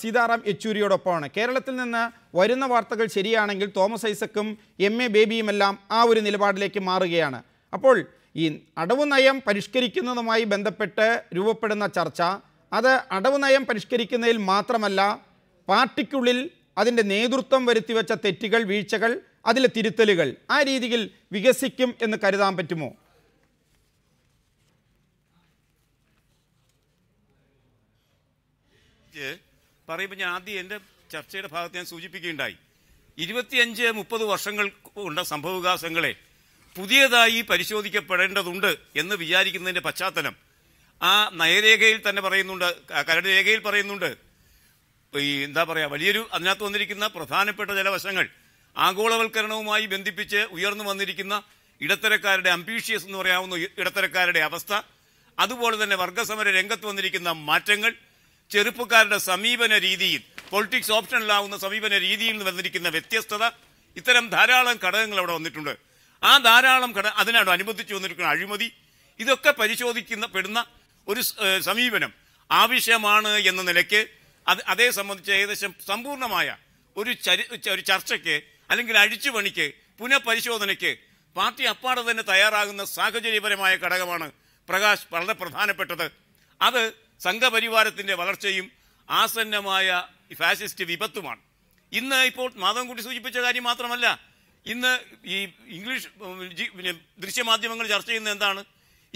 സീതാറാം യെച്ചൂരിയോടൊപ്പമാണ് കേരളത്തിൽ നിന്ന് വരുന്ന വാർത്തകൾ ശരിയാണെങ്കിൽ തോമസ് ഐസക്കും എം എ ബേബിയുമെല്ലാം ആ ഒരു നിലപാടിലേക്ക് മാറുകയാണ് അപ്പോൾ ഈ അടവ് നയം പരിഷ്കരിക്കുന്നതുമായി ബന്ധപ്പെട്ട് രൂപപ്പെടുന്ന ചർച്ച അത് അടവ് നയം പരിഷ്കരിക്കുന്നതിൽ മാത്രമല്ല പാർട്ടിക്കുള്ളിൽ അതിൻ്റെ നേതൃത്വം വരുത്തിവെച്ച തെറ്റുകൾ വീഴ്ചകൾ അതിലെ തിരുത്തലുകൾ ആ രീതിയിൽ വികസിക്കും എന്ന് കരുതാൻ പറ്റുമോ പറയുമ്പോൾ ഞാൻ ആദ്യം എൻ്റെ ചർച്ചയുടെ ഭാഗത്ത് ഞാൻ സൂചിപ്പിക്കുകയുണ്ടായി ഇരുപത്തിയഞ്ച് മുപ്പത് വർഷങ്ങൾ കൊണ്ട വികാസങ്ങളെ പുതിയതായി പരിശോധിക്കപ്പെടേണ്ടതുണ്ട് എന്ന് വിചാരിക്കുന്നതിൻ്റെ പശ്ചാത്തലം ആ നയരേഖയിൽ തന്നെ പറയുന്നുണ്ട് കരട് രേഖയിൽ പറയുന്നുണ്ട് ഈ എന്താ പറയുക വലിയൊരു അതിനകത്ത് വന്നിരിക്കുന്ന പ്രധാനപ്പെട്ട ചില വശങ്ങൾ ആഗോളവൽക്കരണവുമായി ബന്ധിപ്പിച്ച് ഉയർന്നു വന്നിരിക്കുന്ന ഇടത്തരക്കാരുടെ അംബീഷ്യസ് എന്ന് പറയാവുന്ന ഇടത്തരക്കാരുടെ അവസ്ഥ അതുപോലെ തന്നെ വർഗസമര രംഗത്ത് വന്നിരിക്കുന്ന മാറ്റങ്ങൾ ചെറുപ്പക്കാരുടെ സമീപന രീതിയിൽ പൊളിറ്റിക്സ് ഓപ്ഷനിലാവുന്ന സമീപന രീതിയിൽ വന്നിരിക്കുന്ന വ്യത്യസ്തത ഇത്തരം ധാരാളം ഘടകങ്ങൾ അവിടെ വന്നിട്ടുണ്ട് ആ ധാരാളം ഘട അതിനോട് അനുബന്ധിച്ച് വന്നിരിക്കുന്ന അഴിമതി ഇതൊക്കെ പരിശോധിക്കുന്ന പെടുന്ന ഒരു സമീപനം ആവശ്യമാണ് എന്ന നിലയ്ക്ക് അത് അതേ സംബന്ധിച്ച് ഏകദേശം സമ്പൂർണ്ണമായ ഒരു ചരി ഒരു ചർച്ചയ്ക്ക് അല്ലെങ്കിൽ അഴിച്ചുപണിക്ക് പുനഃപരിശോധനയ്ക്ക് പാർട്ടി അപ്പാടെ തന്നെ തയ്യാറാകുന്ന സാഹചര്യപരമായ ഘടകമാണ് പ്രകാശ് വളരെ പ്രധാനപ്പെട്ടത് അത് സംഘപരിവാരത്തിൻ്റെ വളർച്ചയും ആസന്നമായ ഫാസിസ്റ്റ് വിപത്തുമാണ് ഇന്ന് ഇപ്പോൾ മാധവൻകുട്ടി സൂചിപ്പിച്ച കാര്യം മാത്രമല്ല ഇന്ന് ഈ ഇംഗ്ലീഷ് ദൃശ്യമാധ്യമങ്ങൾ ചർച്ച ചെയ്യുന്നത് എന്താണ്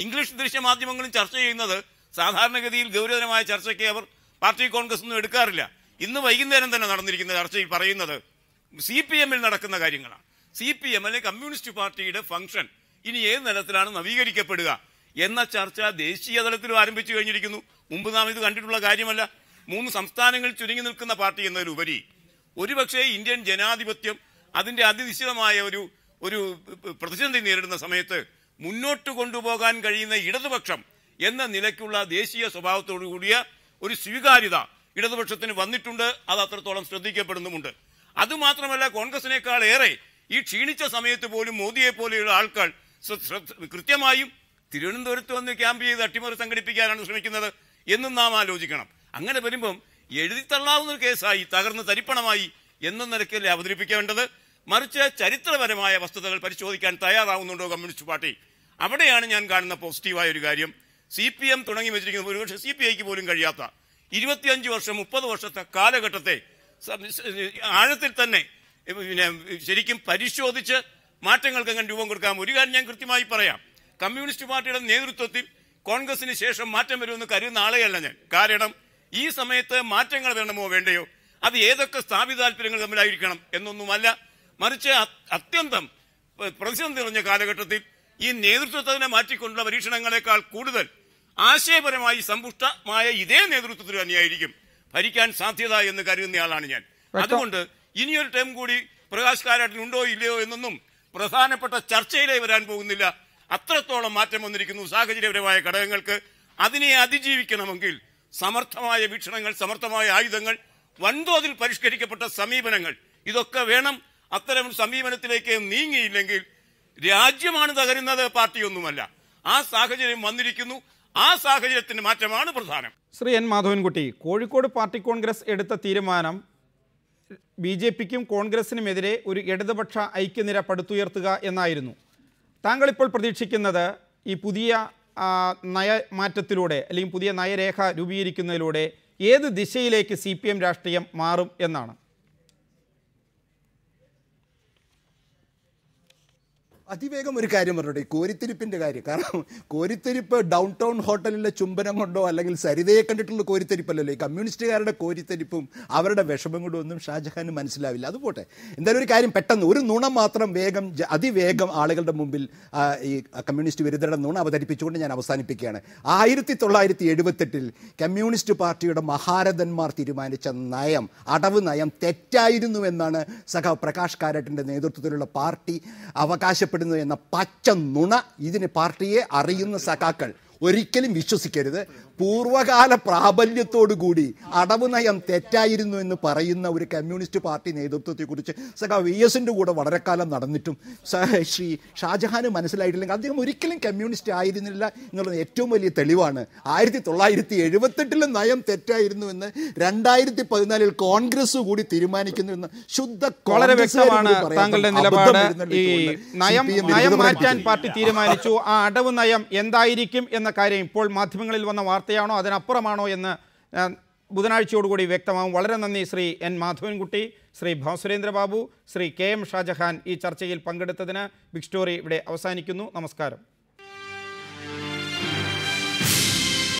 ഇംഗ്ലീഷ് ദൃശ്യമാധ്യമങ്ങളും ചർച്ച ചെയ്യുന്നത് സാധാരണഗതിയിൽ ഗൗരവതരമായ ചർച്ചയ്ക്ക് അവർ പാർട്ടി കോൺഗ്രസ് ഒന്നും എടുക്കാറില്ല ഇന്ന് വൈകുന്നേരം തന്നെ നടന്നിരിക്കുന്ന ചർച്ചയിൽ പറയുന്നത് സി പി എമ്മിൽ നടക്കുന്ന കാര്യങ്ങളാണ് സി പി എം അല്ലെങ്കിൽ കമ്മ്യൂണിസ്റ്റ് പാർട്ടിയുടെ ഫംഗ്ഷൻ ഇനി ഏത് തലത്തിലാണ് നവീകരിക്കപ്പെടുക എന്ന ചർച്ച ദേശീയ തലത്തിലും ആരംഭിച്ചു കഴിഞ്ഞിരിക്കുന്നു മുമ്പ് നാം ഇത് കണ്ടിട്ടുള്ള കാര്യമല്ല മൂന്ന് സംസ്ഥാനങ്ങളിൽ ചുരുങ്ങി നിൽക്കുന്ന പാർട്ടി എന്നതിലുപരി ഒരുപക്ഷെ ഇന്ത്യൻ ജനാധിപത്യം അതിന്റെ അതിനിശ്ചിതമായ ഒരു ഒരു പ്രതിസന്ധി നേരിടുന്ന സമയത്ത് മുന്നോട്ട് കൊണ്ടുപോകാൻ കഴിയുന്ന ഇടതുപക്ഷം എന്ന നിലയ്ക്കുള്ള ദേശീയ സ്വഭാവത്തോടു കൂടിയ ഒരു സ്വീകാര്യത ഇടതുപക്ഷത്തിന് വന്നിട്ടുണ്ട് അത് അത്രത്തോളം ശ്രദ്ധിക്കപ്പെടുന്നുമുണ്ട് അതുമാത്രമല്ല കോൺഗ്രസിനേക്കാൾ ഏറെ ഈ ക്ഷീണിച്ച സമയത്ത് പോലും മോദിയെ പോലെയുള്ള ആൾക്കാർ കൃത്യമായും തിരുവനന്തപുരത്ത് വന്ന് ക്യാമ്പ് ചെയ്ത് അട്ടിമറി സംഘടിപ്പിക്കാനാണ് ശ്രമിക്കുന്നത് എന്നും നാം ആലോചിക്കണം അങ്ങനെ വരുമ്പം എഴുതിത്തള്ളാവുന്ന ഒരു കേസായി തകർന്ന് തരിപ്പണമായി എന്ന നിലയ്ക്കല്ലേ അവതരിപ്പിക്കേണ്ടത് മറിച്ച് ചരിത്രപരമായ വസ്തുതകൾ പരിശോധിക്കാൻ തയ്യാറാവുന്നുണ്ടോ കമ്മ്യൂണിസ്റ്റ് പാർട്ടി അവിടെയാണ് ഞാൻ കാണുന്ന പോസിറ്റീവായ ഒരു കാര്യം സി പി എം തുടങ്ങി വെച്ചിരിക്കുന്ന ഒരുപക്ഷെ സി പി ഐക്ക് പോലും കഴിയാത്ത ഇരുപത്തിയഞ്ച് വർഷം മുപ്പത് വർഷത്തെ കാലഘട്ടത്തെ ആഴത്തിൽ തന്നെ പിന്നെ ശരിക്കും പരിശോധിച്ച് മാറ്റങ്ങൾക്ക് അങ്ങനെ രൂപം കൊടുക്കാം ഒരു കാര്യം ഞാൻ കൃത്യമായി പറയാം കമ്മ്യൂണിസ്റ്റ് പാർട്ടിയുടെ നേതൃത്വത്തിൽ കോൺഗ്രസിന് ശേഷം മാറ്റം വരുമെന്ന് കരുതുന്ന ആളെയല്ല ഞാൻ കാരണം ഈ സമയത്ത് മാറ്റങ്ങൾ വേണമോ വേണ്ടയോ അത് ഏതൊക്കെ സ്ഥാപിത താല്പര്യങ്ങൾ തമ്മിലായിരിക്കണം എന്നൊന്നുമല്ല മറിച്ച് അത്യന്തം പ്രതിസന്ധി നിറഞ്ഞ കാലഘട്ടത്തിൽ ഈ നേതൃത്വത്തിനെ മാറ്റിക്കൊണ്ടുള്ള പരീക്ഷണങ്ങളെക്കാൾ കൂടുതൽ ആശയപരമായി സമ്പുഷ്ടമായ ഇതേ നേതൃത്വത്തിൽ തന്നെയായിരിക്കും ഭരിക്കാൻ സാധ്യത എന്ന് കരുതുന്നയാളാണ് ഞാൻ അതുകൊണ്ട് ഇനിയൊരു ടൈം കൂടി പ്രകാശ് കാരാട്ടിൽ ഉണ്ടോ ഇല്ലയോ എന്നൊന്നും പ്രധാനപ്പെട്ട ചർച്ചയിലേ വരാൻ പോകുന്നില്ല അത്രത്തോളം മാറ്റം വന്നിരിക്കുന്നു സാഹചര്യപരമായ ഘടകങ്ങൾക്ക് അതിനെ അതിജീവിക്കണമെങ്കിൽ സമർത്ഥമായ വീക്ഷണങ്ങൾ സമർത്ഥമായ ആയുധങ്ങൾ വൻതോതിൽ പരിഷ്കരിക്കപ്പെട്ട സമീപനങ്ങൾ ഇതൊക്കെ വേണം അത്തരം സമീപനത്തിലേക്ക് നീങ്ങിയില്ലെങ്കിൽ രാജ്യമാണ് തകരുന്നത് പാർട്ടിയൊന്നുമല്ല ആ സാഹചര്യം വന്നിരിക്കുന്നു ആ സാഹചര്യത്തിന് മാറ്റമാണ് പ്രധാനം Shri N Madhavankutty Kozhikode party congress എടുത്ത തീരുമാനം ബി ജെ പിക്കും കോൺഗ്രസിനുമെതിരെ ഒരു ഇടതുപക്ഷ ഐക്യനിര പടുത്തുയർത്തുക എന്നായിരുന്നു താങ്കളിപ്പോൾ പ്രതീക്ഷിക്കുന്നത് ഈ പുതിയ നയമാറ്റത്തിലൂടെ അല്ലെങ്കിൽ പുതിയ നയരേഖ രൂപീകരിക്കുന്നതിലൂടെ ഏത് ദിശയിലേക്ക് സി രാഷ്ട്രീയം മാറും എന്നാണ് അതിവേഗം ഒരു കാര്യം പറഞ്ഞോട്ടെ കോരിത്തിരിപ്പിൻ്റെ കാര്യം കാരണം കോരിത്തിരിപ്പ് ഡൗൺ ടൗൺ ഹോട്ടലിലെ ചുംബനം കൊണ്ടോ അല്ലെങ്കിൽ സരിതയെ കണ്ടിട്ടുള്ള കോരിത്തിരിപ്പല്ലല്ലോ ഈ കമ്മ്യൂണിസ്റ്റുകാരുടെ കോരിത്തിരിപ്പും അവരുടെ വിഷമം കൊണ്ടും ഒന്നും ഷാജഹാന് മനസ്സിലാവില്ല അത് പോട്ടെ എന്തായാലും ഒരു കാര്യം പെട്ടെന്ന് ഒരു നുണ മാത്രം വേഗം അതിവേഗം ആളുകളുടെ മുമ്പിൽ ഈ കമ്മ്യൂണിസ്റ്റ് വിരുദ്ധരുടെ നുണ അവതരിപ്പിച്ചുകൊണ്ട് ഞാൻ അവസാനിപ്പിക്കുകയാണ് ആയിരത്തി തൊള്ളായിരത്തി എഴുപത്തെട്ടിൽ കമ്മ്യൂണിസ്റ്റ് പാർട്ടിയുടെ മഹാരഥന്മാർ തീരുമാനിച്ച നയം അടവ് നയം തെറ്റായിരുന്നു എന്നാണ് സഖാവ് പ്രകാശ് കാരട്ടിൻ്റെ നേതൃത്വത്തിലുള്ള പാർട്ടി അവകാശപ്പെട്ടത് ഇഷ്ടപ്പെടുന്നു എന്ന പച്ച നുണ ഇതിന് പാർട്ടിയെ അറിയുന്ന സഖാക്കൾ ഒരിക്കലും വിശ്വസിക്കരുത് പൂർവകാല കൂടി അടവ് നയം തെറ്റായിരുന്നു എന്ന് പറയുന്ന ഒരു കമ്മ്യൂണിസ്റ്റ് പാർട്ടി കുറിച്ച് സഖ വി എസിൻ്റെ കൂടെ വളരെ കാലം നടന്നിട്ടും ശ്രീ ഷാജഹാന് മനസ്സിലായിട്ടില്ലെങ്കിൽ അദ്ദേഹം ഒരിക്കലും കമ്മ്യൂണിസ്റ്റ് ആയിരുന്നില്ല എന്നുള്ളത് ഏറ്റവും വലിയ തെളിവാണ് ആയിരത്തി തൊള്ളായിരത്തി എഴുപത്തെട്ടിലും നയം തെറ്റായിരുന്നു എന്ന് രണ്ടായിരത്തി പതിനാലിൽ കോൺഗ്രസ് കൂടി തീരുമാനിക്കുന്നു എന്ന് ശുദ്ധ വളരെ വ്യക്തമാണ് താങ്കളുടെ നിലപാട് ഈ നയം നയം മാറ്റാൻ പാർട്ടി തീരുമാനിച്ചു ആ അടവ് നയം എന്തായിരിക്കും എന്ന കാര്യം ഇപ്പോൾ മാധ്യമങ്ങളിൽ വന്ന വാർത്ത വാർത്തയാണോ അതിനപ്പുറമാണോ എന്ന് ബുധനാഴ്ചയോടുകൂടി വ്യക്തമാവും വളരെ നന്ദി Shri N Madhavankutty Shri Bhasurendrababu Shri K M Shajahan ഈ ചർച്ചയിൽ പങ്കെടുത്തതിന് ബിഗ് സ്റ്റോറി ഇവിടെ അവസാനിക്കുന്നു നമസ്കാരം